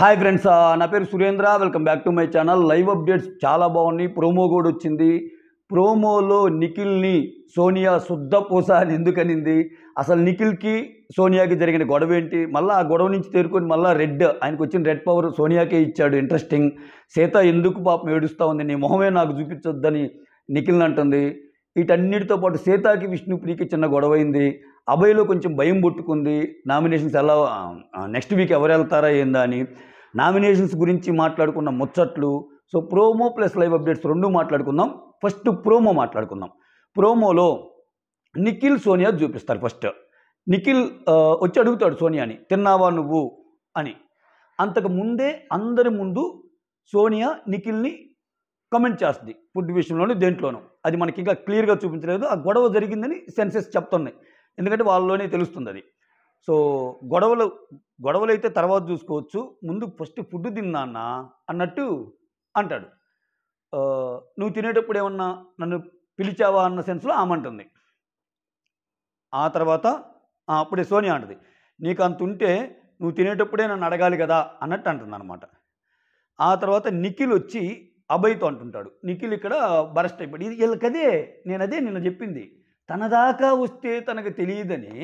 hi friends నా పేరు Surendra welcome back to my channel live updates చాలా బాగున్నాయి ప్రోమో కూడా వచ్చింది ప్రోమోలో నిఖిల్ని సోనియా శుద్ధ పూస అని ఎందుకనింది అసలు నిఖిల్కి సోనియాకి జరిగిన గొడవ ఏంటి మళ్ళీ ఆ గొడవ నుంచి తేరుకొని మళ్ళీ రెడ్ ఆయనకు వచ్చిన రెడ్ పవర్ సోనియాకే ఇచ్చాడు ఇంట్రెస్టింగ్ సీత ఎందుకు పాపం ఏడుస్తూ ఉంది నీ మొహమే నాకు చూపించొద్దని నిఖిల్ని అంటుంది వీటన్నిటితో పాటు సీతాకి విష్ణుప్రికి చిన్న గొడవ అయింది అభయలో కొంచెం భయం పుట్టుకుంది నామినేషన్స్ ఎలా నెక్స్ట్ వీక్ ఎవరు వెళ్తారా ఏందా అని నామినేషన్స్ గురించి మాట్లాడుకున్న ముచ్చట్లు so promo plus live updates రెండు మాట్లాడుకుందాం ఫస్ట్ ప్రోమో మాట్లాడుకుందాం ప్రోమోలో నిఖిల్ సోనియా చూపిస్తారు ఫస్ట్ నిఖిల్ వచ్చి అడుగుతాడు సోనియాని తిన్నావా నువ్వు అని అంతకు ముందే అందరి ముందు సోనియా నిఖిల్ని కమెంట్ చేస్తుంది ఫుడ్ విషయంలోను దేంట్లోనూ అది మనకి ఇంకా క్లియర్గా చూపించలేదు ఆ గొడవ జరిగిందని సెన్సెస్ చెప్తున్నాయి ఎందుకంటే వాళ్ళలోనే తెలుస్తుంది అది సో గొడవలు గొడవలు అయితే తర్వాత చూసుకోవచ్చు ముందు ఫస్ట్ ఫుడ్ తిన్నానా అన్నట్టు అంటాడు నువ్వు తినేటప్పుడు ఏమన్నా నన్ను పిలిచావా అన్న సెన్స్లో ఆమంటుంది ఆ తర్వాత అప్పుడే సోనియా అంటది నీకు అంత ఉంటే నువ్వు తినేటప్పుడే నన్ను అడగాలి కదా అన్నట్టు అంటుంది అనమాట ఆ తర్వాత నిఖిల్ వచ్చి అభయ్తో అంటుంటాడు నిఖిల్ ఇక్కడ బరస్ట్ అయిపోయాడు ఇది వీళ్ళకదే నేను అదే నిన్న చెప్పింది తన దాకా వస్తే తనకు తెలియదని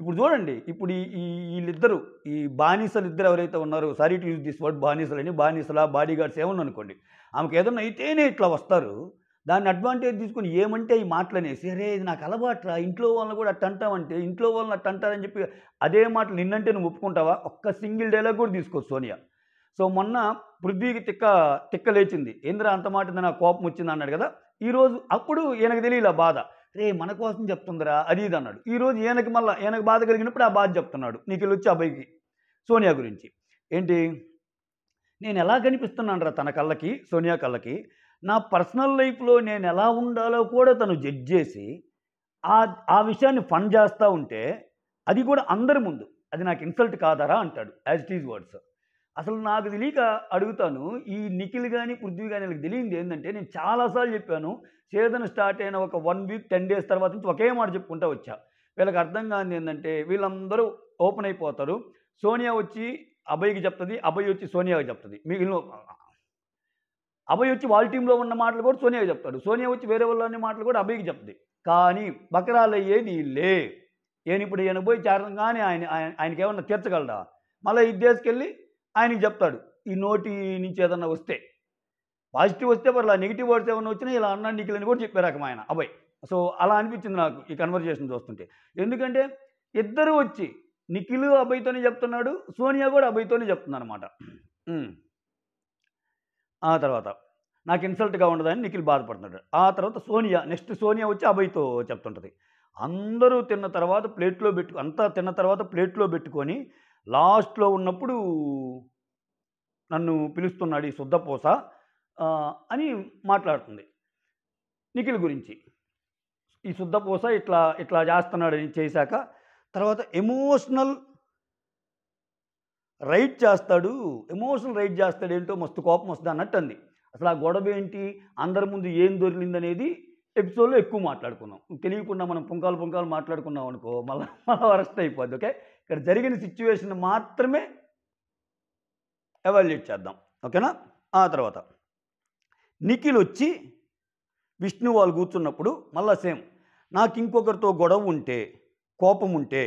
ఇప్పుడు చూడండి ఇప్పుడు ఈ వీళ్ళిద్దరు ఈ బానిసలు ఇద్దరు ఎవరైతే ఉన్నారో sorry to use this word బానిసలు అని బానిసల బాడీ గార్డ్స్ ఏమన్నా అనుకోండి ఆమెకు ఏదన్నా అయితేనే ఇట్లా వస్తారు దాన్ని అడ్వాంటేజ్ తీసుకుని ఏమంటే ఈ మాటలనేసి అరే ఇది నాకు అలవాట్రా ఇంట్లో వాళ్ళని కూడా అట్ట అంటామంటే ఇంట్లో వాళ్ళని అట్ట అంటారని చెప్పి అదే మాటలు నిన్నంటే నువ్వు ఒప్పుకుంటావా ఒక్క సింగిల్ డైలాగ్ కూడా తీసుకో సోనియా సో మొన్న పృథ్వీకి తిక్క తిక్క లేచింది ఏంద్ర అంత మాట నా కోపం వచ్చింది అన్నాడు కదా ఈరోజు అప్పుడు ఈయనకు తెలియలే బాధ రే మన కోసం చెప్తుందిరా అది ఇది అన్నాడు ఈరోజు ఈయనకి మళ్ళీ ఈయనకు బాధ కలిగినప్పుడు ఆ బాధ చెప్తున్నాడు నీకు వెళ్ళి వచ్చి అబ్బాయికి సోనియా గురించి ఏంటి నేను ఎలా కనిపిస్తున్నాను రా తన కళ్ళకి సోనియా కళ్ళకి నా పర్సనల్ లైఫ్లో నేను ఎలా ఉండాలో కూడా తను జడ్జ్ చేసి ఆ ఆ విషయాన్ని ఫండ్ చేస్తూ ఉంటే అది కూడా అందరి ముందు అది నాకు ఇన్సల్ట్ కాదరా అంటాడు యాజ్ ఇట్ ఈజ్ వర్డ్స్ అసలు నాకు తెలియక అడుగుతాను ఈ నిఖిల్ కానీ పృథ్వీ కానీ వీళ్ళకి తెలియదు ఏంటంటే నేను చాలాసార్లు చెప్పాను సీజన్ స్టార్ట్ అయిన ఒక వన్ వీక్ టెన్ డేస్ తర్వాత నుంచి ఒకే మాట చెప్పుకుంటా వచ్చా వీళ్ళకి అర్థం కాని ఏంటంటే వీళ్ళందరూ ఓపెన్ అయిపోతారు సోనియా వచ్చి అభయ్కి చెప్తుంది అభయ్ వచ్చి సోనియాకి చెప్తుంది మిగిలిన అభయ్ వచ్చి వాళ్ళ టీంలో ఉన్న మాటలు కూడా సోనియాకి చెప్తాడు సోనియా వచ్చి వేరే వాళ్ళని మాటలు కూడా అభయ్కి చెప్తుంది కానీ బకరాలు అయ్యేది వీళ్ళే ఏనిప్పుడు ఇప్పుడు ఈయన పోయి చేరడం కానీ ఆయన ఆయనకేమన్నా తీర్చగలడా మళ్ళీ ఈ తీసుకెళ్ళి ఆయనకి చెప్తాడు ఈ నోటి నుంచి ఏదన్నా వస్తే పాజిటివ్ వస్తే పర్లా నెగిటివ్ వర్డ్స్ ఏమైనా వచ్చినా ఇలా అన్నా నీకు అని కూడా చెప్పారు రకం ఆయన అబ్బాయి సో అలా అనిపించింది నాకు ఈ కన్వర్జేషన్ చూస్తుంటే ఎందుకంటే ఇద్దరు వచ్చి నిఖిల్ అబ్బాయితోనే చెప్తున్నాడు సోనియా కూడా అబ్బాయితోనే చెప్తున్నాను అనమాట ఆ తర్వాత నాకు ఇన్సల్ట్గా ఉండదని నిఖిల్ బాధపడుతున్నాడు ఆ తర్వాత సోనియా నెక్స్ట్ సోనియా వచ్చి అబ్బాయితో చెప్తుంటుంది అందరూ తిన్న తర్వాత ప్లేట్లో పెట్టు అంతా తిన్న తర్వాత ప్లేట్లో పెట్టుకొని లాస్ట్లో ఉన్నప్పుడు నన్ను పిలుస్తున్నాడు ఈ శుద్ధపోస అని మాట్లాడుతుంది నిఖిల్ గురించి ఈ శుద్ధపోస ఇట్లా ఇట్లా చేస్తున్నాడు అని చేశాక తర్వాత ఎమోషనల్ రైట్ చేస్తాడు ఎమోషనల్ రైట్ చేస్తాడు ఏంటో మస్తు కోపం వస్తుంది అన్నట్టు అంది అసలు ఆ గొడవ ఏంటి అందరి ముందు ఏం దొరికిందనేది ఎపిసోడ్లో ఎక్కువ మాట్లాడుకున్నాం తెలియకుండా మనం పుంకాలు పుంకాలు మాట్లాడుకున్నాం అనుకో మళ్ళీ మళ్ళీ వరస్ట్ అయిపోద్ది ఓకే ఇక్కడ జరిగిన సిచ్యువేషన్ మాత్రమే ఎవాల్యుయేట్ చేద్దాం ఓకేనా ఆ తర్వాత నిఖిల్ వచ్చి విష్ణు వాళ్ళు కూర్చున్నప్పుడు మళ్ళా సేమ్ నాకు ఇంకొకరితో గొడవ ఉంటే కోపం ఉంటే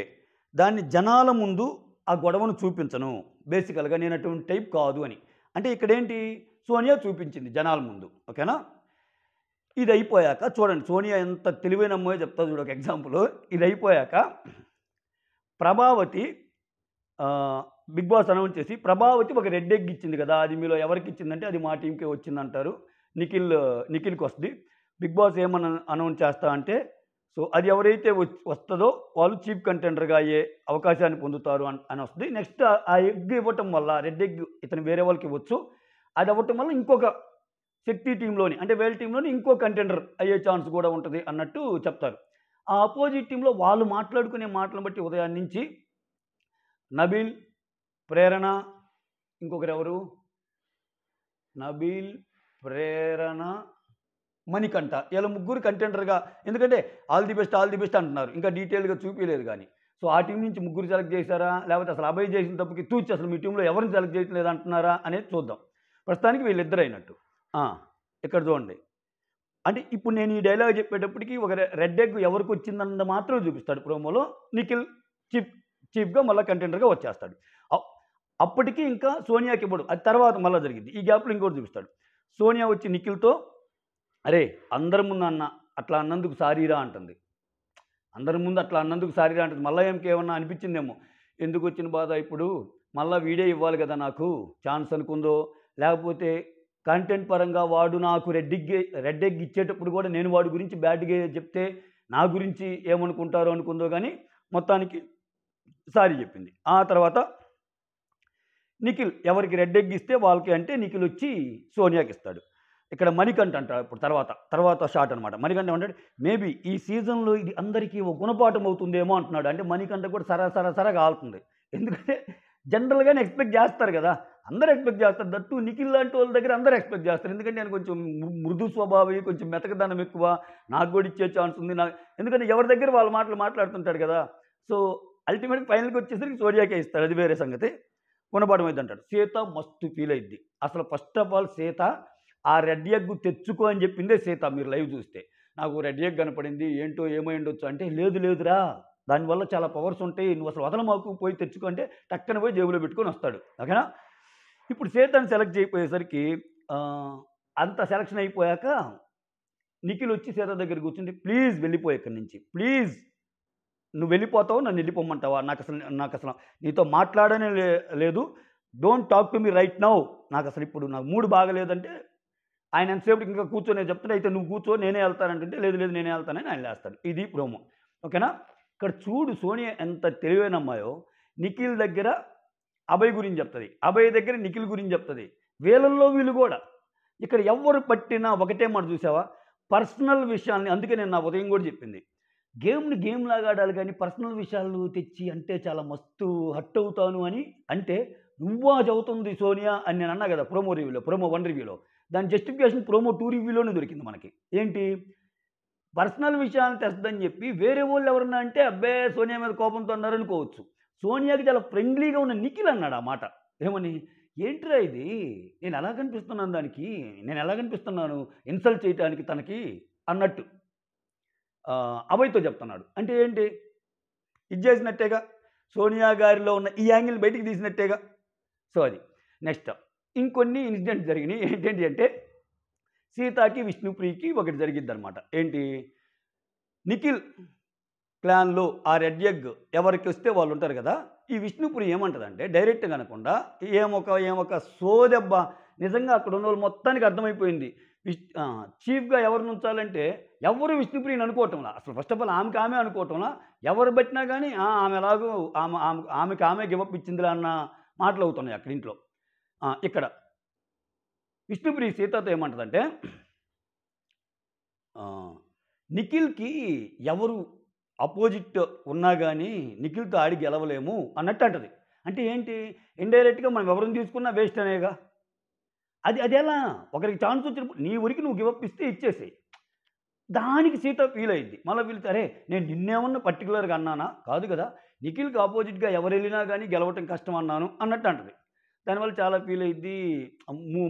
దాన్ని జనాల ముందు ఆ గొడవను చూపించను బేసికల్గా నేను అటువంటి టైప్ కాదు అని అంటే ఇక్కడేంటి సోనియా చూపించింది జనాల ముందు ఓకేనా ఇది అయిపోయాక చూడండి సోనియా ఎంత తెలివైన అమ్మాయో చెప్తా చూడు ఒక ఎగ్జాంపుల్ ఇది అయిపోయాక ప్రభావతి బిగ్ బాస్ అనౌన్స్ చేసి ప్రభావతి ఒక రెడ్ ఎగ్ ఇచ్చింది కదా అది మీలో ఎవరికి ఇచ్చిందంటే అది మా టీంకే వచ్చిందంటారు నిఖిల్ నిఖిల్కి వస్తుంది బిగ్ బాస్ ఏమని అనౌన్స్ చేస్తా అంటే సో అది ఎవరైతే వస్తుందో వాళ్ళు చీఫ్ కంటెండర్గా అయ్యే అవకాశాన్ని పొందుతారు అని వస్తుంది నెక్స్ట్ ఆ ఎగ్ ఇవ్వటం వల్ల రెడ్ ఎగ్ ఇతను వేరే వాళ్ళకి ఇవ్వచ్చు అది అవ్వటం వల్ల ఇంకొక శక్తి టీంలోని అంటే వేల్ టీంలోని ఇంకో కంటెండర్ అయ్యే ఛాన్స్ కూడా ఉంటుంది అన్నట్టు చెప్తారు ఆ ఆపోజిట్ టీంలో వాళ్ళు మాట్లాడుకునే మాటలను బట్టి ఉదయం నుంచి నబీల్ ప్రేరణ ఇంకొకరెవరు నబీల్ ప్రేరణ మణికంఠ ఇలా ముగ్గురు కంటెండర్గా ఎందుకంటే all the best all the best అంటున్నారు ఇంకా డీటెయిల్గా చూపించలేదు కానీ సో ఆ టీం నుంచి ముగ్గురు సెలెక్ట్ చేశారా లేకపోతే అసలు అబ్బాయి చేసిన తప్పుకి తూచి అసలు మీ టీంలో ఎవరిని సెలెక్ట్ చేయట్లేదు అంటున్నారా అనేది చూద్దాం ప్రస్తుతానికి వీళ్ళిద్దరు అయినట్టు ఇక్కడ చూడండి అంటే ఇప్పుడు నేను ఈ డైలాగ్ చెప్పేటప్పటికి ఒక రెడ్ ఎగ్ ఎవరికి వచ్చిందన్నది మాత్రం చూపిస్తాడు ప్రోమోలో నిఖిల్ చీఫ్ చీఫ్గా మళ్ళీ కంటెండర్గా వచ్చేస్తాడు అప్పటికి ఇంకా సోనియాకి ఇవ్వడు అది తర్వాత మళ్ళీ జరిగింది ఈ గ్యాప్లో ఇంకోటి చూపిస్తాడు సోనియా వచ్చి నిఖిల్తో అరే అందరి ముందు అన్న అట్లా అన్నందుకు సారీరా అంటుంది అందరి ముందు అట్లా అన్నందుకు సారీరా అంటుంది మళ్ళీ ఏమికి ఏమన్నా అనిపించిందేమో ఎందుకు వచ్చిన బాధ ఇప్పుడు మళ్ళీ వీడే ఇవ్వాలి కదా నాకు ఛాన్స్ అనుకుందో లేకపోతే కంటెంట్ పరంగా వాడు నాకు రెడ్డిగ్గి రెడ్డెగ్ ఇచ్చేటప్పుడు కూడా నేను వాడి గురించి బ్యాడ్గా చెప్తే నా గురించి ఏమనుకుంటారో అనుకుందో కానీ మొత్తానికి సారీ చెప్పింది ఆ తర్వాత నిఖిల్ ఎవరికి రెడ్డెగ్ ఇస్తే వాళ్ళకి అంటే నిఖిల్ వచ్చి సోనియాకి ఇస్తాడు ఇక్కడ మణికంఠ అంటాడు ఇప్పుడు తర్వాత తర్వాత షార్ట్ అనమాట మణికంఠ అంటాడు మేబీ ఈ సీజన్లో ఇది అందరికీ ఒక గుణపాఠం అవుతుందేమో అంటున్నాడు అంటే మణికంఠ కూడా సరా సరా సరాగా ఆలుతుంది ఎందుకంటే జనరల్గానే ఎక్స్పెక్ట్ చేస్తారు కదా అందరూ ఎక్స్పెక్ట్ చేస్తారు దట్టు నిఖిల్ లాంటి వాళ్ళ దగ్గర అందరూ ఎక్స్పెక్ట్ చేస్తారు ఎందుకంటే నేను కొంచెం మృదు స్వభావి కొంచెం మెతకదనం ఎక్కువ నాకు కూడా ఇచ్చే ఛాన్స్ ఉంది నాకు ఎందుకంటే ఎవరి దగ్గర వాళ్ళ మాటలు మాట్లాడుతుంటారు కదా సో అల్టిమేట్గా ఫైనల్కి వచ్చేసరికి సోడియాకే ఇస్తారు అది వేరే సంగతి గుణపాఠం అయితే అంటాడు సీత మస్తు ఫీల్ అయింది అసలు ఫస్ట్ ఆఫ్ ఆల్ సీత ఆ రెడ్ ఎగ్ తెచ్చుకో అని చెప్పిందే సీత మీరు లైవ్ చూస్తే నాకు రెడ్ ఎగ్ కనపడింది ఏంటో ఏమై ఉండొచ్చు అంటే లేదు లేదురా దానివల్ల చాలా పవర్స్ ఉంటాయి నువ్వు అసలు వదలమాకు పోయి తెచ్చుకో అంటే టక్కన పోయి జేబులో పెట్టుకొని వస్తాడు ఓకేనా ఇప్పుడు సేతాన్ని సెలెక్ట్ చేయకపోయేసరికి అంత సెలక్షన్ అయిపోయాక నిఖిల్ వచ్చి సీత దగ్గర కూర్చుంటే ప్లీజ్ వెళ్ళిపోయి ఇక్కడి నుంచి ప్లీజ్ నువ్వు వెళ్ళిపోతావు నన్ను వెళ్ళిపోమంటావా నాకు అసలు నాకు అసలు నీతో మాట్లాడనే లేదు don't talk to me right now నాకు అసలు ఇప్పుడు నాకు మూడు బాగలేదంటే ఆయన ఎంతసేపు ఇంకా కూర్చొని చెప్తాడు అయితే నువ్వు కూర్చో నేనే వెళ్తానంటుంటే లేదు లేదు నేనే వెళ్తానని ఆయన లేస్తాడు ఇది ప్రోమో ఓకేనా ఇక్కడ చూడు సోనియా ఎంత తెలివైన అమ్మాయో నిఖిల్ దగ్గర అభయ్ గురించి చెప్తుంది అభయ్ దగ్గర నిఖిల్ గురించి చెప్తుంది వీళ్ళల్లో వీళ్ళు కూడా ఇక్కడ ఎవరు పట్టినా ఒకటే మాట చూసావా పర్సనల్ విషయాన్ని అందుకే నేను నా ఉదయం కూడా చెప్పింది గేమ్ని గేమ్ లాగా ఆడాలి కానీ పర్సనల్ విషయాలు తెచ్చి అంటే చాలా మస్తు హట్ అవుతాను అని అంటే నువ్వా చదువుతుంది సోనియా అని నేను అన్నా కదా ప్రోమో రివ్యూలో ప్రోమో వన్ రివ్యూలో దాని జస్టిఫికేషన్ ప్రోమో టూ రివ్యూలోనే దొరికింది మనకి ఏంటి పర్సనల్ విషయాలను తెస్తుందని చెప్పి వేరే వాళ్ళు ఎవరన్నా అంటే అబ్బే సోనియా మీద కోపంతో అన్నారు అనుకోవచ్చు సోనియాకి చాలా ఫ్రెండ్లీగా ఉన్న నిఖిల్ అన్నాడు ఆ మాట ఏమని ఏంట్రా ఇది నేను ఎలా కనిపిస్తున్నాను దానికి నేను ఎలా కనిపిస్తున్నాను ఇన్సల్ట్ చేయటానికి తనకి అన్నట్టు అభయ్తో చెప్తున్నాడు అంటే ఏంటి ఇది చేసినట్టేగా సోనియా గారిలో ఉన్న ఈ యాంగిల్ బయటికి తీసినట్టేగా సో అది నెక్స్ట్ ఇంకొన్ని ఇన్సిడెంట్ జరిగినాయి ఏంటేంటి అంటే సీతాకి విష్ణుప్రియకి ఒకటి జరిగిద్ది అనమాట ఏంటి నిఖిల్ క్లాన్లు ఆ రెడ్ ఎగ్ ఎవరికి వస్తే వాళ్ళు ఉంటారు కదా ఈ విష్ణుపురి ఏమంటుందంటే డైరెక్ట్గా అనకుండా ఏమొక ఏమొక సోదెబ్బ నిజంగా అక్కడ ఉన్న వాళ్ళు మొత్తానికి అర్థమైపోయింది విష్ చీఫ్గా ఎవరు ఉంచాలంటే ఎవరు విష్ణుప్రియని అనుకోవటంలా అసలు ఫస్ట్ ఆఫ్ ఆల్ ఆమెకి ఆమె అనుకోవటంలా ఎవరు పెట్టినా కానీ ఆమె ఎలాగో ఆమె ఆమె ఆమెకి ఆమె గివప్ ఇచ్చిందిలా అన్న మాటలు అవుతున్నాయి అక్కడ ఇంట్లో ఇక్కడ విష్ణుప్రియ సీతతో ఏమంటుందంటే నిఖిల్కి ఎవరు అపోజిట్ ఉన్నా కానీ నిఖిల్తో ఆడి గెలవలేము అన్నట్టు అంటది అంటే ఏంటి ఇండైరెక్ట్గా మనం ఎవరిని తీసుకున్నా వేస్ట్ అనేగా అది అది ఎలా ఒకరికి ఛాన్స్ వచ్చినప్పుడు నీ ఊరికి నువ్వు గివప్ ఇస్తే ఇచ్చేసి దానికి సీత ఫీల్ అయింది మళ్ళీ వీళ్ళు సరే నేను నిన్నేమన్నా పర్టికులర్గా అన్నానా కాదు కదా నిఖిల్కి ఆపోజిట్గా ఎవరు వెళ్ళినా కానీ గెలవటం కష్టం అన్నాను అన్నట్టు అంటది దానివల్ల చాలా ఫీల్ అయింది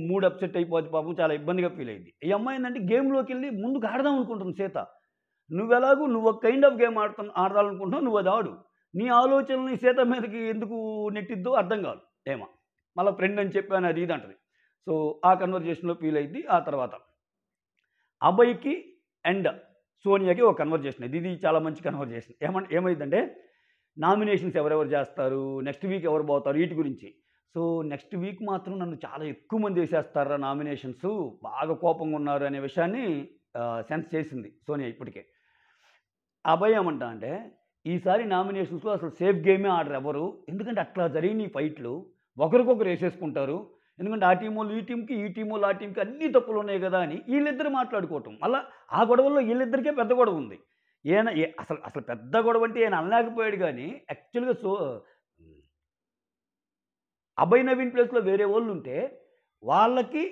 మూడు అప్సెట్ అయిపోద్ది పాపం చాలా ఇబ్బందిగా ఫీల్ అయింది ఈ అమ్మాయి ఏంటంటే గేమ్లోకి వెళ్ళి ముందుకు ఆడదాం అనుకుంటుంది సీత నువ్వెలాగూ నువ్వు ఒక కైండ్ ఆఫ్ గేమ్ ఆడుతా ఆడాలనుకుంటున్నావు నువ్వు అది ఆడు నీ ఆలోచనలు సీత మీదకి ఎందుకు నెట్టిద్దో అర్థం కాదు ఏమా మళ్ళీ ఫ్రెండ్ అని చెప్పాను అది ఇది అంటది సో ఆ కన్వర్జేషన్లో ఫీల్ అయింది ఆ తర్వాత అబ్బాయికి అండ్ సోనియాకి ఒక కన్వర్జేషన్ ఇది ఇది చాలా మంచి కన్వర్జేషన్ ఏమంటే ఏమైందంటే నామినేషన్స్ ఎవరెవరు చేస్తారు నెక్స్ట్ వీక్ ఎవరు పోతారు వీటి గురించి సో నెక్స్ట్ వీక్ మాత్రం నన్ను చాలా ఎక్కువ మంది వేసేస్తారా నామినేషన్స్ బాగా కోపంగా ఉన్నారు అనే విషయాన్ని సెన్స్ చేసింది సోనియా ఇప్పటికే అభయమంటా అంటే ఈసారి నామినేషన్స్లో అసలు సేఫ్ గేమే ఆడరు ఎవరు ఎందుకంటే అట్లా జరిగిన ఈ ఫైట్లు ఒకరికొకరు వేసేసుకుంటారు ఎందుకంటే ఆ టీం వాళ్ళు ఈ టీంకి ఈ టీం వాళ్ళు ఆ టీంకి అన్ని తప్పులు ఉన్నాయి కదా అని వీళ్ళిద్దరు మాట్లాడుకోవటం మళ్ళా ఆ గొడవల్లో వీళ్ళిద్దరికే పెద్ద గొడవ ఉంది ఈయన అసలు అసలు పెద్ద గొడవ అంటే ఈయన అనలేకపోయాడు కానీ యాక్చువల్గా సో అభయ్ నవీన్ ప్లేస్లో వేరే వాళ్ళు ఉంటే వాళ్ళకి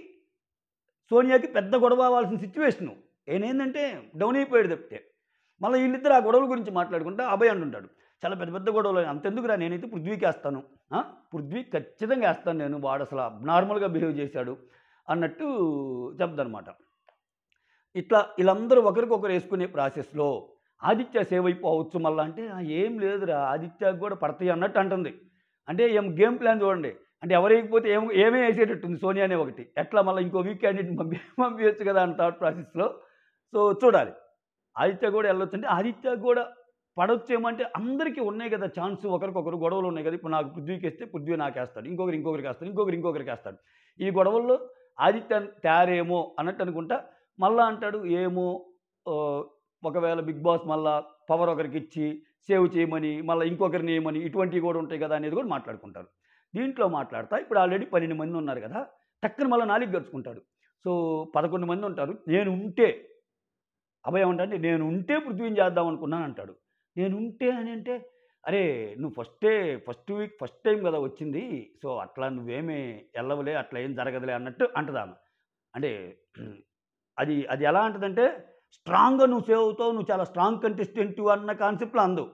సోనియాకి పెద్ద గొడవ అవ్వాల్సిన సిచ్యువేషను ఈయన ఏంటంటే డౌన్ అయిపోయాడు తప్పితే మళ్ళీ వీళ్ళిద్దరు ఆ గొడవల గురించి మాట్లాడుకుంటే అభయ్ అంటుంటాడు చాలా పెద్ద పెద్ద గొడవలు అంతెందుకురా నేనైతే పృథ్వీకి వేస్తాను పృథ్వీ ఖచ్చితంగా వేస్తాను నేను వాడు అసలు నార్మల్గా బిహేవ్ చేశాడు అన్నట్టు చెప్దనమాట ఇట్లా వీళ్ళందరూ ఒకరికొకరు వేసుకునే ప్రాసెస్లో ఆదిత్య సేవ్ అయిపోవచ్చు మళ్ళీ అంటే ఏం లేదురా ఆదిత్యకు కూడా పడతాయి అన్నట్టు అంటుంది అంటే ఏం గేమ్ ప్లాన్ చూడండి అంటే ఎవరైపోతే ఏం ఏమే వేసేటట్టుంది సోనియా అనే ఒకటి ఎట్లా మళ్ళీ ఇంకో వీక్ క్యాండిడేట్ పంపి పంపించచ్చు కదా అని థాట్ ప్రాసెస్లో సో చూడాలి ఆదిత్య కూడా వెళ్ళొచ్చంటే ఆదిత్య కూడా పడొచ్చేమంటే అందరికీ ఉన్నాయి కదా ఛాన్స్ ఒకరికొకరు గొడవలు ఉన్నాయి కదా ఇప్పుడు నాకు పృథ్వీకి వేస్తే పృథ్వీ వేస్తాడు ఇంకొకరు ఇంకొకరికి వేస్తాడు ఇంకొకరు ఇంకొకరికి వేస్తాడు ఈ గొడవల్లో ఆదిత్య తయారేమో అన్నట్టు అనుకుంటా మళ్ళా అంటాడు ఏమో ఒకవేళ బిగ్ బాస్ మళ్ళా పవర్ ఒకరికి ఇచ్చి సేవ్ చేయమని మళ్ళీ ఇంకొకరిని ఏమని ఇటువంటివి కూడా ఉంటాయి కదా అనేది కూడా మాట్లాడుకుంటారు దీంట్లో మాట్లాడతా ఇప్పుడు ఆల్రెడీ పన్నెండు మంది ఉన్నారు కదా టక్కన మళ్ళీ నాలుగు గడుచుకుంటాడు సో పదకొండు మంది ఉంటారు నేను ఉంటే అభయ అంటే నేను ఉంటే పృథ్వీని చేద్దాం అనుకున్నాను అంటాడు నేను ఉంటే అని అంటే అరే నువ్వు ఫస్టే ఫస్ట్ వీక్ ఫస్ట్ టైం కదా వచ్చింది సో అట్లా నువ్వేమీ వెళ్ళవలే అట్లా ఏం జరగదులే అన్నట్టు అంటదాను అంటే అది అది ఎలా అంటదంటే స్ట్రాంగ్గా నువ్వు సేవ్ అవుతావు నువ్వు చాలా స్ట్రాంగ్ కంటెస్టెంట్ అన్న కాన్సెప్ట్లో అందు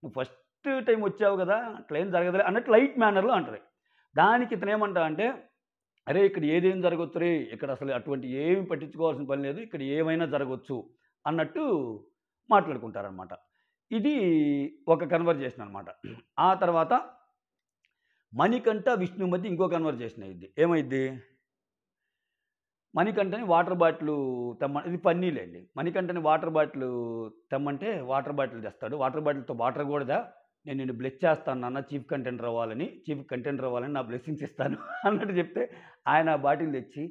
నువ్వు ఫస్ట్ టైం వచ్చావు కదా అట్లా ఏం జరగదులే అన్నట్టు లైట్ మేనర్లో అంటది దానికి ఇతను ఏమంటా అంటే అరే ఇక్కడ ఏదేం జరగవచ్చు రే ఇక్కడ అసలు అటువంటి ఏమి పట్టించుకోవాల్సిన పని లేదు ఇక్కడ ఏమైనా జరగవచ్చు అన్నట్టు మాట్లాడుకుంటారనమాట ఇది ఒక కన్వర్జేషన్ అనమాట ఆ తర్వాత మణికంఠ విష్ణుమతి ఇంకో కన్వర్జేషన్ అయింది ఏమైంది మణికంఠని వాటర్ బాటిల్ తెమ్మ ఇది పన్నీలే అండి మణికంఠని వాటర్ బాటిల్ తెమ్మంటే వాటర్ బాటిల్ తెస్తాడు వాటర్ బాటిల్తో వాటర్ కూడా నేను నిన్ను బ్లెస్ చేస్తాను నాన్న చీఫ్ కంటెంట్ అవ్వాలని చీఫ్ కంటెంట్ అవ్వాలని నా బ్లెస్సింగ్స్ ఇస్తాను అన్నట్టు చెప్తే ఆయన ఆ బాటిల్ తెచ్చి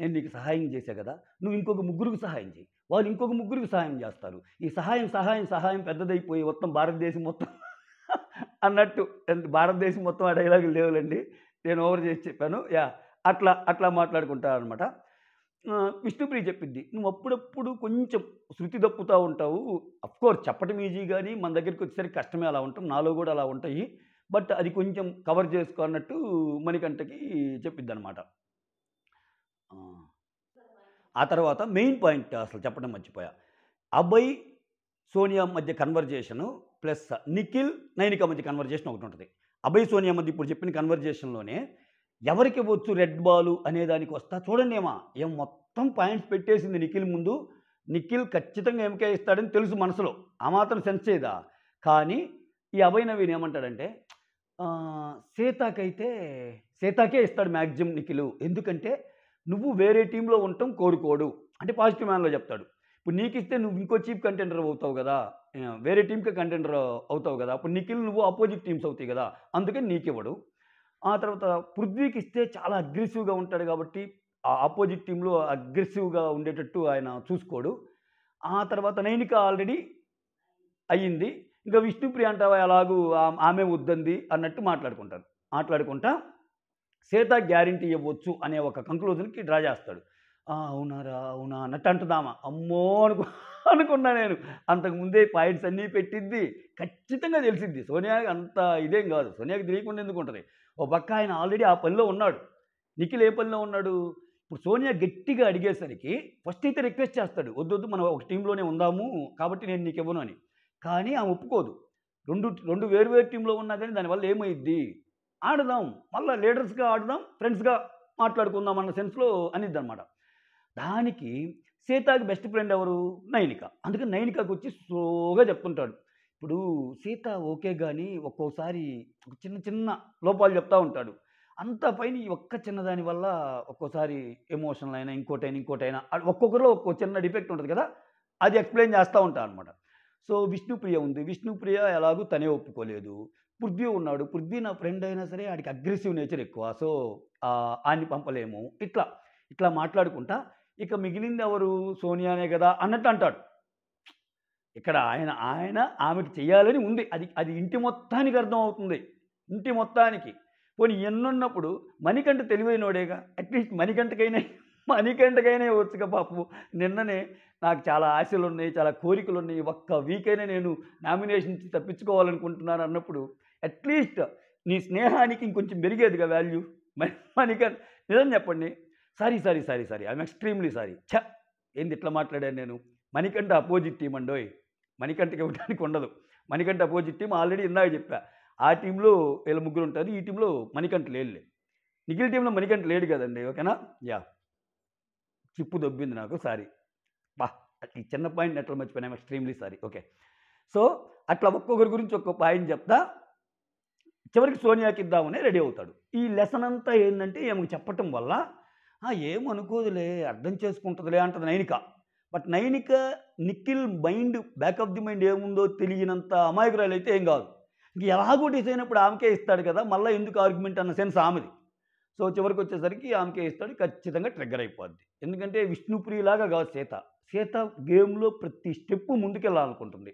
నేను నీకు సహాయం చేశా కదా నువ్వు ఇంకొక ముగ్గురికి సహాయం చేయి వారు ఇంకొక ముగ్గురికి సహాయం చేస్తారు ఈ సహాయం సహాయం సహాయం పెద్దదైపోయి మొత్తం భారతదేశం మొత్తం అన్నట్టు భారతదేశం మొత్తం ఆ డైలాగులు లేవులండి నేను ఓవర్ చేసి చెప్పాను యా అట్లా అట్లా మాట్లాడుకుంటారనమాట విష్ణుప్రియ చెప్పింది నువ్వు అప్పుడప్పుడు కొంచెం శృతి తప్పుతూ ఉంటావు అఫ్కోర్స్ చెప్పటం ఈజీ కానీ మన దగ్గరికి వచ్చేసరికి కష్టమే అలా ఉంటాం నాలో కూడా అలా ఉంటాయి బట్ అది కొంచెం కవర్ చేసుకో అన్నట్టు మణికంఠకి చెప్పిద్ది అనమాట ఆ తర్వాత మెయిన్ పాయింట్ అసలు చెప్పడం మర్చిపోయా అబ్బాయి సోనియా మధ్య కన్వర్జేషను ప్లస్ నిఖిల్ నైనికా మధ్య కన్వర్జేషన్ ఒకటి ఉంటుంది అభయ్ సోనియా మధ్య ఇప్పుడు చెప్పిన కన్వర్జేషన్లోనే ఎవరికి వచ్చు రెడ్ బాలు అనే దానికి వస్తా చూడండి ఏమా ఏం మొత్తం పాయింట్స్ పెట్టేసింది నిఖిల్ ముందు నిఖిల్ ఖచ్చితంగా ఎంకే ఇస్తాడని తెలుసు మనసులో ఆ మాత్రం సెన్స్ చేయదా కానీ ఈ అభయ్ నవీన్ ఏమంటాడంటే సీతాకైతే సీతాకే ఇస్తాడు మ్యాక్సిమం నిఖిల్ ఎందుకంటే నువ్వు వేరే టీంలో ఉండటం కోరుకోడు అంటే పాజిటివ్ మ్యాన్లో చెప్తాడు ఇప్పుడు నీకు ఇస్తే నువ్వు ఇంకో చీప్ కంటెండర్ అవుతావు కదా వేరే టీంకి కంటెండర్ అవుతావు కదా అప్పుడు నీకిల్ నువ్వు ఆపోజిట్ టీమ్స్ అవుతాయి కదా అందుకని నీకివ్వడు ఆ తర్వాత పృథ్వీకి ఇస్తే చాలా అగ్రెసివ్గా ఉంటాడు కాబట్టి ఆ ఆపోజిట్ టీంలో అగ్రెసివ్గా ఉండేటట్టు ఆయన చూసుకోడు ఆ తర్వాత నైనిక ఆల్రెడీ అయ్యింది ఇంకా విష్ణుప్రియ అంటావా ఎలాగూ ఆమె వద్దంది అన్నట్టు మాట్లాడుకుంటారు మాట్లాడుకుంటా సీత గ్యారంటీ ఇవ్వచ్చు అనే ఒక కంక్లూజన్కి డ్రా చేస్తాడు అవునారా అవునా అన్నట్టు అంటుదామా అమ్మో అనుకు అనుకున్నా నేను అంతకుముందే పాయింట్స్ అన్నీ పెట్టిద్ది ఖచ్చితంగా తెలిసిద్ది సోనియాకి అంత ఇదేం కాదు సోనియాకి తెలియకుండా ఎందుకు ఉంటుంది ఓ పక్క ఆయన ఆల్రెడీ ఆ పనిలో ఉన్నాడు నిఖిల్ ఏ పనిలో ఉన్నాడు ఇప్పుడు సోనియా గట్టిగా అడిగేసరికి ఫస్ట్ అయితే రిక్వెస్ట్ చేస్తాడు వద్దొద్దు మనం ఒక టీంలోనే ఉందాము కాబట్టి నేను నీకు ఇవ్వను అని కానీ ఆమె ఒప్పుకోదు రెండు రెండు వేరు వేరు టీంలో ఉన్నా కానీ దానివల్ల ఏమైద్ది ఆడదాం మళ్ళీ లీడర్స్గా ఆడదాం ఫ్రెండ్స్గా మాట్లాడుకుందాం అన్న సెన్స్లో అనిద్దనమాట దానికి సీతాకి బెస్ట్ ఫ్రెండ్ ఎవరు నైనిక అందుకే నైనికకు వచ్చి స్లోగా చెప్తుంటాడు ఇప్పుడు సీత ఓకే కానీ ఒక్కోసారి ఒక చిన్న చిన్న లోపాలు చెప్తూ ఉంటాడు అంత పైన ఈ ఒక్క చిన్నదాని వల్ల ఒక్కోసారి ఎమోషనల్ అయినా ఇంకోటైనా ఇంకోటైనా ఒక్కొక్కరిలో ఒక్కో చిన్న డిఫెక్ట్ ఉంటుంది కదా అది ఎక్స్ప్లెయిన్ చేస్తూ ఉంటాను అనమాట సో విష్ణుప్రియ ఉంది విష్ణుప్రియ ఎలాగూ తనే ఒప్పుకోలేదు పృథ్వీ ఉన్నాడు పృథ్వీ నా ఫ్రెండ్ అయినా సరే ఆడికి అగ్రెసివ్ నేచర్ ఎక్కువ సో ఆయన్ని పంపలేము ఇట్లా ఇట్లా మాట్లాడుకుంటా ఇక మిగిలింది ఎవరు సోనియానే కదా అన్నట్టు అంటాడు ఇక్కడ ఆయన ఆయన ఆమెకి చేయాలని ఉంది అది అది ఇంటి మొత్తానికి అర్థమవుతుంది ఇంటి మొత్తానికి పోనీ ఎన్నున్నప్పుడు మణికంఠ తెలివైనోడేగా అట్లీస్ట్ మణికంఠకైనా మణికంఠకైనా వచ్చుగా పాపు నిన్ననే నాకు చాలా ఆశలు ఉన్నాయి చాలా కోరికలు ఉన్నాయి ఒక్క వీక్ అయినా నేను నామినేషన్ తప్పించుకోవాలనుకుంటున్నాను అన్నప్పుడు అట్లీస్ట్ నీ స్నేహానికి ఇంకొంచెం పెరిగేదిగా వాల్యూ మనకి నిజం చెప్పండి sorry sorry sorry sorry I'm extremely sorry ఛ ఏంది ఇట్లా మాట్లాడాను నేను మణికంట అపోజిట్ టీం అండోయ్ మణికంటకి ఇవ్వడానికి ఉండదు మణికంట అపోజిట్ టీం ఆల్రెడీ ఇందాక చెప్పా ఆ టీంలో వీళ్ళ ముగ్గురు ఉంటారు ఈ టీంలో మణికంట లేడులే నిఖిల్ టీంలో మణికంట లేడు కదండి ఓకేనా యా చిప్పు దొబ్బింది నాకు సారీ బా ఈ చిన్న పాయింట్ ఎట్లా మర్చిపోయినా ఎక్స్ట్రీమ్లీ సారీ ఓకే సో అట్లా ఒక్కొక్కరి గురించి ఒక్కొక్క పాయింట్ చెప్తా చివరికి సోనియాకి ఇద్దామని రెడీ అవుతాడు ఈ లెసన్ అంతా ఏంటంటే ఏమకు చెప్పటం వల్ల ఏమనుకోదులే అర్థం చేసుకుంటుందిలే అంటుంది Nainika but Nainika Nikhil mind back of the mind ఏముందో తెలియనంత అమాయకురాలు అయితే ఏం కాదు ఇంక ఎలాగో అయినప్పుడు ఆమెకే ఇస్తాడు కదా మళ్ళీ ఎందుకు ఆర్గ్యుమెంట్ అన్న సెన్స్ ఆమెది సో చివరికి వచ్చేసరికి ఆమెకే ఇస్తాడు ఖచ్చితంగా ట్రిగ్గర్ అయిపోద్ది ఎందుకంటే విష్ణుప్రియలాగా కాదు సీత సీత గేమ్లో ప్రతి స్టెప్ ముందుకెళ్ళాలనుకుంటుంది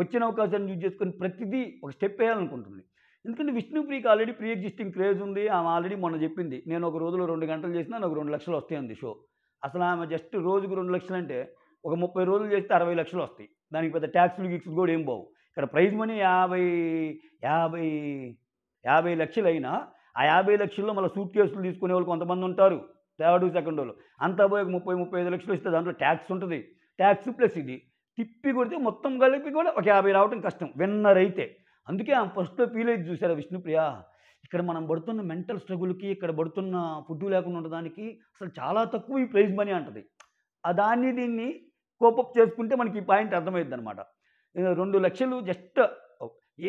వచ్చిన అవకాశాన్ని యూజ్ చేసుకొని ప్రతిదీ ఒక స్టెప్ వేయాలనుకుంటుంది ఎందుకంటే విష్ణుప్రియకి ఆల్రెడీ ప్రీ ఎగ్జిస్టింగ్ క్రేజ్ ఉంది ఆమె ఆల్రెడీ మొన్న చెప్పింది నేను ఒక రోజులో రెండు గంటలు చేసినా నాకు రెండు లక్షలు వస్తాయండి షో అసలు ఆమె జస్ట్ రోజుకు రెండు లక్షలు అంటే ఒక ముప్పై రోజులు చేస్తే అరవై లక్షలు వస్తాయి దానికి పెద్ద ట్యాక్స్లు గిక్స్ కూడా ఏం బావు ఇక్కడ ప్రైజ్ మనీ యాభై యాభై యాభై లక్షలు అయినా ఆ యాభై లక్షల్లో మళ్ళీ సూట్ కేసులు తీసుకునే వాళ్ళు కొంతమంది ఉంటారు థర్డ్ సెకండ్ వాళ్ళు అంతా పోయి ముప్పై ముప్పై ఐదు లక్షలు ఇస్తే దాంట్లో ట్యాక్స్ ఉంటుంది ట్యాక్స్ ప్లస్ ఇది తిప్పి కొడితే మొత్తం కలిపి కూడా ఒక యాభై రావడం కష్టం విన్నర్ అయితే అందుకే ఆ ఫస్ట్లో ఫీల్ అయితే చూసారా విష్ణుప్రియ ఇక్కడ మనం పడుతున్న మెంటల్ స్ట్రగుల్కి ఇక్కడ పడుతున్న ఫుడ్ లేకుండా ఉండడానికి అసలు చాలా తక్కువ ఈ ప్రైజ్ మనీ అంటది ఆ దాన్ని దీన్ని కోపప్ చేసుకుంటే మనకి ఈ పాయింట్ అర్థమైంది అనమాట రెండు లక్షలు జస్ట్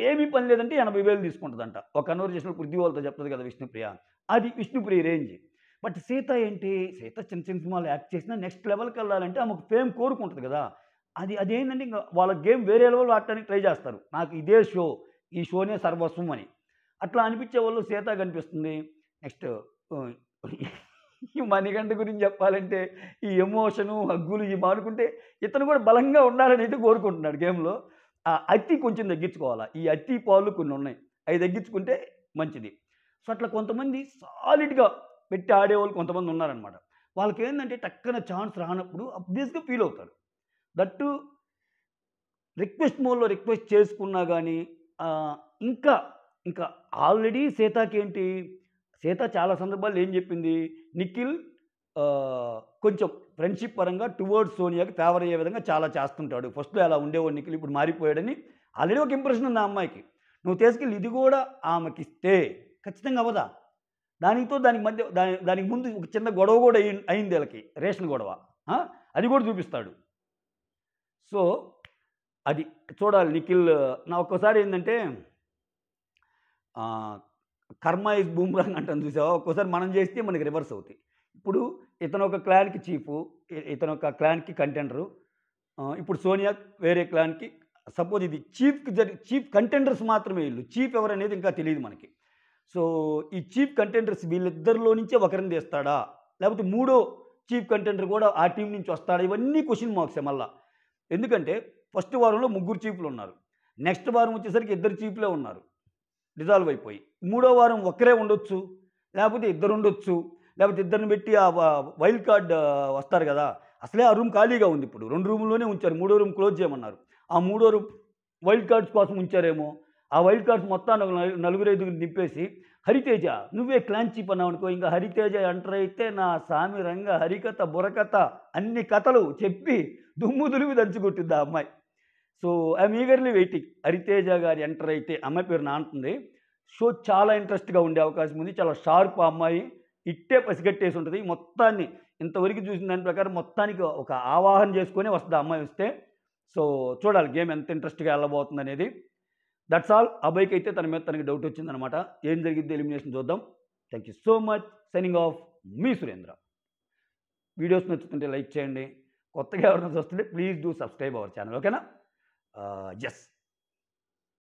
ఏమీ పని లేదంటే ఎనభై వేలు తీసుకుంటుందంట ఒక చేసిన పృథ్వీ వాళ్ళతో చెప్తుంది కదా విష్ణుప్రియ అది విష్ణుప్రియ రేంజ్ బట్ సీత ఏంటి సీత చిన్న చిన్న సినిమాలు యాక్ట్ చేసినా నెక్స్ట్ లెవెల్కి వెళ్ళాలంటే ఆమెకు ఫేమ్ కోరుకుంటుంది కదా అది అదేంటంటే ఇంకా వాళ్ళ గేమ్ వేరే లెవెల్ ఆడటానికి ట్రై చేస్తారు నాకు ఇదే షో ఈ షోనే సర్వస్వం అని అట్లా అనిపించే వాళ్ళు సీత కనిపిస్తుంది నెక్స్ట్ ఈ మణిగంట గురించి చెప్పాలంటే ఈ ఎమోషను హగ్గులు ఇవి మానుకుంటే ఇతను కూడా బలంగా ఉండాలని అయితే కోరుకుంటున్నాడు గేమ్లో ఆ అత్తి కొంచెం తగ్గించుకోవాలా ఈ అత్తి పాలు కొన్ని ఉన్నాయి అవి తగ్గించుకుంటే మంచిది సో అట్లా కొంతమంది సాలిడ్గా పెట్టి ఆడేవాళ్ళు కొంతమంది ఉన్నారనమాట వాళ్ళకి ఏంటంటే టక్కన ఛాన్స్ రానప్పుడు అబ్బియస్గా ఫీల్ అవుతారు దట్టు రిక్వెస్ట్ మోడ్లో రిక్వెస్ట్ చేసుకున్నా కానీ ఇంకా ఇంకా ఆల్రెడీ సీతాకి ఏంటి సీత చాలా సందర్భాల్లో ఏం చెప్పింది నిఖిల్ కొంచెం ఫ్రెండ్షిప్ పరంగా టువర్డ్స్ సోనియాకి ఫేవర్ అయ్యే విధంగా చాలా చేస్తుంటాడు ఫస్ట్లో అలా ఉండేవాడు నిఖిల్ ఇప్పుడు మారిపోయాడని ఆల్రెడీ ఒక ఇంప్రెషన్ ఉంది ఆ అమ్మాయికి నువ్వు తీసుకెళ్ళి ఇది కూడా ఆమెకిస్తే ఖచ్చితంగా అవ్వదా దానితో దానికి మధ్య దాని దానికి ముందు ఒక చిన్న గొడవ కూడా అయింది వీళ్ళకి రేషన్ గొడవ అది కూడా చూపిస్తాడు సో అది చూడాలి నిఖిల్ నా ఒక్కోసారి ఏంటంటే కర్మ ఇస్ బూమ్రాంగ్ అంటాను చూసావా ఒక్కోసారి మనం చేస్తే మనకి రివర్స్ అవుతాయి ఇప్పుడు ఇతను ఒక క్లాన్కి చీపు ఇతను ఒక క్లాన్కి కంటెండరు ఇప్పుడు సోనియా వేరే క్లాన్కి సపోజ్ ఇది చీఫ్కి జరి చీఫ్ కంటెండర్స్ మాత్రమే వీళ్ళు చీఫ్ ఎవరనేది ఇంకా తెలియదు మనకి సో ఈ చీఫ్ కంటెండర్స్ వీళ్ళిద్దరిలో నుంచే ఒకరిని తీస్తాడా లేకపోతే మూడో చీఫ్ కంటెండర్ కూడా ఆ టీం నుంచి వస్తాడా ఇవన్నీ క్వశ్చన్ మార్క్స్ మళ్ళా ఎందుకంటే ఫస్ట్ వారంలో ముగ్గురు చీపులు ఉన్నారు నెక్స్ట్ వారం వచ్చేసరికి ఇద్దరు చీపులే ఉన్నారు డిజాల్వ్ అయిపోయి మూడో వారం ఒక్కరే ఉండొచ్చు లేకపోతే ఇద్దరు ఉండొచ్చు లేకపోతే ఇద్దరిని పెట్టి ఆ వైల్డ్ కార్డ్ వస్తారు కదా అసలే ఆ రూమ్ ఖాళీగా ఉంది ఇప్పుడు రెండు రూమ్లోనే ఉంచారు మూడో రూమ్ క్లోజ్ చేయమన్నారు ఆ మూడో రూమ్ వైల్డ్ కార్డ్స్ కోసం ఉంచారేమో ఆ వైల్డ్ కార్డ్స్ మొత్తం నలుగురు ఐదుగురు నింపేసి హరితేజ నువ్వే క్లాన్ చీప్ అన్నావు అనుకో ఇంకా హరితేజ ఎంటర్ అయితే నా సామి రంగ హరికథ బుర్రకథ అన్ని కథలు చెప్పి దుమ్ము దులివి దంచుకుంటుంది ఆ అమ్మాయి so I'm eagerly waiting Hariteja గారి ఎంటర్ అయితే అమ్మాయి పేరు నాంటుంది సో చాలా ఇంట్రెస్ట్గా ఉండే అవకాశం ఉంది చాలా షార్ప్ అమ్మాయి ఇట్టే పసిగట్టేసి ఉంటుంది మొత్తాన్ని ఇంతవరకు చూసిన దాని ప్రకారం మొత్తానికి ఒక ఆవాహన చేసుకొని వస్తుంది అమ్మాయి వస్తే సో చూడాలి గేమ్ ఎంత ఇంట్రెస్ట్గా వెళ్ళబోతుంది అనేది దట్స్ ఆల్ అబ్బాయికి అయితే తన మీద తనకి డౌట్ వచ్చిందనమాట ఏం జరిగింది ఎలిమినేషన్ చూద్దాం thank you so much signing off మీ సురేంద్ర వీడియోస్ నచ్చుతుంటే లైక్ చేయండి కొత్తగా ఎవరైనా చూస్తుంటే please do subscribe our channel ఓకేనా uh, yes